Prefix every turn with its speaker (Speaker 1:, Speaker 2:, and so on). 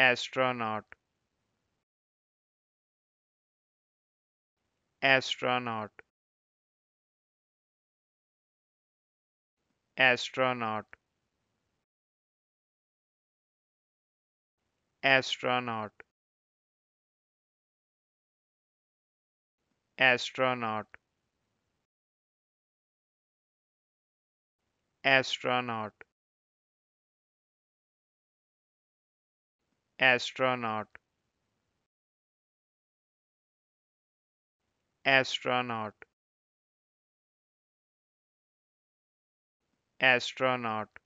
Speaker 1: astronaut astronaut astronaut astronaut astronaut astronaut astronaut astronaut astronaut